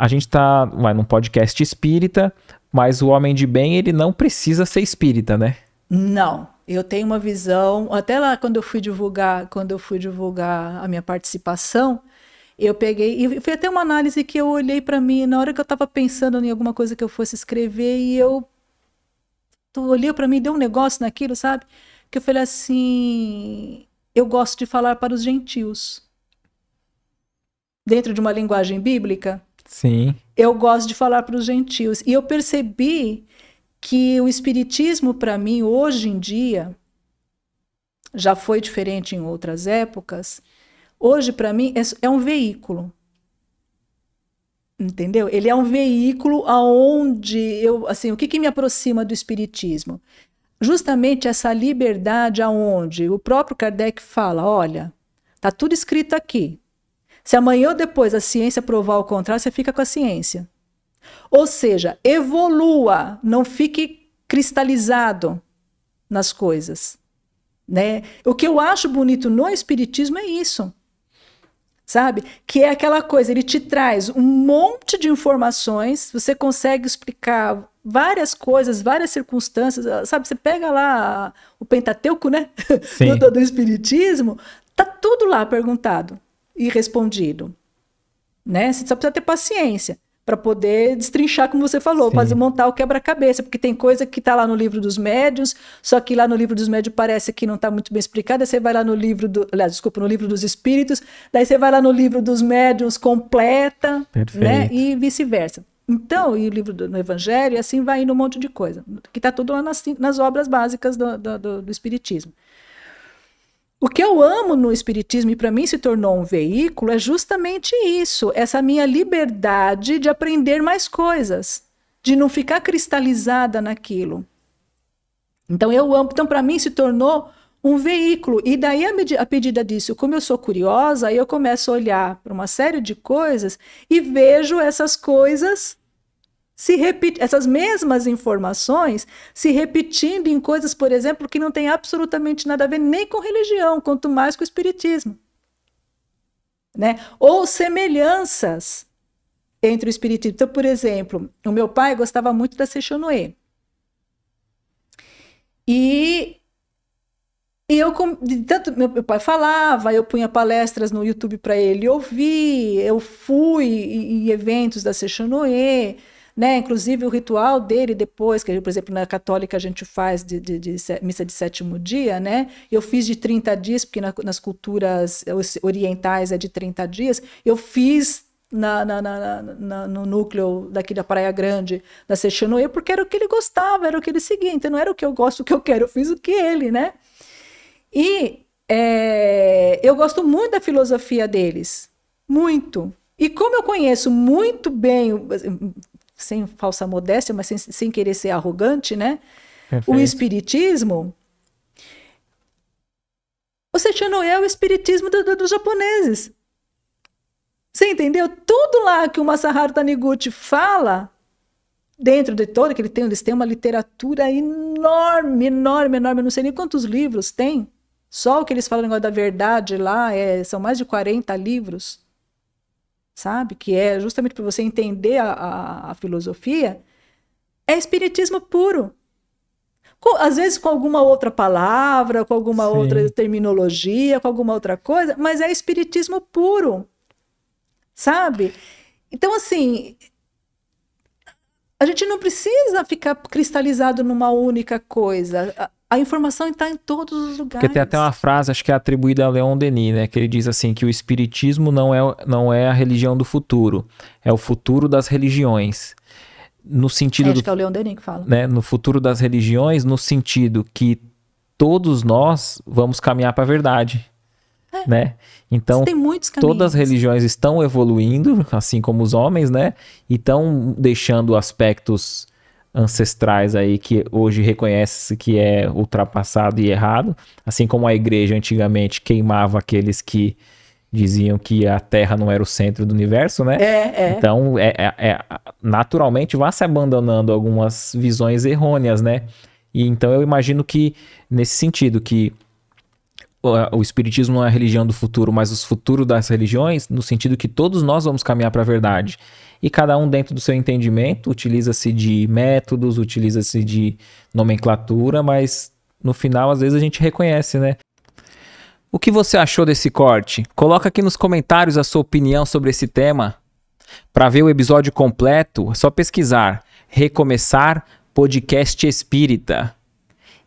a gente está vai, num podcast espírita, mas o homem de bem, ele não precisa ser espírita, né? Não. Eu tenho uma visão, até lá quando eu fui divulgar, quando eu fui divulgar a minha participação, eu peguei e foi até uma análise que eu olhei para mim na hora que eu estava pensando em alguma coisa que eu fosse escrever e eu tu olhei para mim deu um negócio naquilo, sabe? Que eu falei assim, eu gosto de falar para os gentios. Dentro de uma linguagem bíblica, Sim. Eu gosto de falar para os gentios. E eu percebi que o espiritismo para mim hoje em dia já foi diferente em outras épocas. Hoje para mim é, é um veículo. Entendeu? Ele é um veículo aonde eu, assim, o que, que me aproxima do espiritismo? Justamente essa liberdade aonde o próprio Kardec fala, olha, tá tudo escrito aqui. Se amanhã ou depois a ciência provar o contrário, você fica com a ciência. Ou seja, evolua, não fique cristalizado nas coisas. Né? O que eu acho bonito no espiritismo é isso. Sabe? Que é aquela coisa, ele te traz um monte de informações, você consegue explicar várias coisas, várias circunstâncias, ah, sabe? Você pega lá o Pentateuco, né? do, do, do espiritismo, tá tudo lá perguntado irrespondido. Né? Você só precisa ter paciência para poder destrinchar, como você falou, Sim. fazer montar o quebra-cabeça, porque tem coisa que está lá no livro dos médios, só que lá no livro dos médios parece que não está muito bem explicada, você vai lá no livro do, aliás, desculpa, no livro dos espíritos, daí você vai lá no livro dos médios completa, né? E vice-versa. Então, e o livro do, no Evangelho, e assim vai indo um monte de coisa, que está tudo lá nas, nas obras básicas do, do, do Espiritismo. O que eu amo no Espiritismo e para mim se tornou um veículo é justamente isso, essa minha liberdade de aprender mais coisas, de não ficar cristalizada naquilo. Então eu amo, então para mim se tornou um veículo. E daí, a, pedida disso, como eu sou curiosa, aí eu começo a olhar para uma série de coisas e vejo essas coisas se repete essas mesmas informações se repetindo em coisas, por exemplo, que não tem absolutamente nada a ver nem com religião, quanto mais com espiritismo. Né? Ou semelhanças entre o espiritismo. Então, por exemplo, o meu pai gostava muito da Sechonoe. E e eu, tanto meu pai falava, eu punha palestras no YouTube para ele ouvir, eu fui em eventos da Sechonoe. Né? Inclusive, o ritual dele depois, que, por exemplo, na católica a gente faz de, de, de missa de sétimo dia, né? Eu fiz de 30 dias, porque na, nas culturas orientais é de 30 dias. Eu fiz na, na, na, no núcleo daqui da Praia Grande, da Seixanoe, porque era o que ele gostava, era o que ele seguia. Então, não era o que eu gosto, o que eu quero, eu fiz o que ele, né? E é, eu gosto muito da filosofia deles, muito. E como eu conheço muito bem, assim, sem falsa modéstia, mas sem, sem querer ser arrogante, né? Perfeito. O espiritismo. O Seixano é o espiritismo do, do, dos japoneses. Você entendeu? Tudo lá que o Masaharu Taniguchi fala, dentro de todo que ele tem, eles têm uma literatura enorme, enorme, enorme. Eu não sei nem quantos livros tem. Só o que eles falam agora da verdade lá é, são mais de 40 livros sabe? Que é justamente para você entender a, a, a, filosofia, é espiritismo puro. Com, às vezes com alguma outra palavra, com alguma Sim. outra terminologia, com alguma outra coisa, mas é espiritismo puro, sabe? Então, assim, a gente não precisa ficar cristalizado numa única coisa. A informação está em todos os lugares. Porque tem até uma frase, acho que é atribuída a Leon Denis, né? Que ele diz assim que o espiritismo não é, não é a religião do futuro, é o futuro das religiões. No sentido é, acho do, que é o Leon Denis que fala. Né, no futuro das religiões, no sentido que todos nós vamos caminhar para a verdade. É. Né? Então, todas as religiões estão evoluindo, assim como os homens, né? E estão deixando aspectos ancestrais aí que hoje reconhece que é ultrapassado e errado, assim como a igreja antigamente queimava aqueles que diziam que a Terra não era o centro do universo, né? É, é. Então, é, é, é naturalmente vai se abandonando algumas visões errôneas, né? E então eu imagino que nesse sentido que o espiritismo não é a religião do futuro, mas os futuros das religiões, no sentido que todos nós vamos caminhar para a verdade. E cada um dentro do seu entendimento utiliza-se de métodos, utiliza-se de nomenclatura, mas no final às vezes a gente reconhece, né? O que você achou desse corte? Coloca aqui nos comentários a sua opinião sobre esse tema. Para ver o episódio completo, é só pesquisar Recomeçar Podcast Espírita.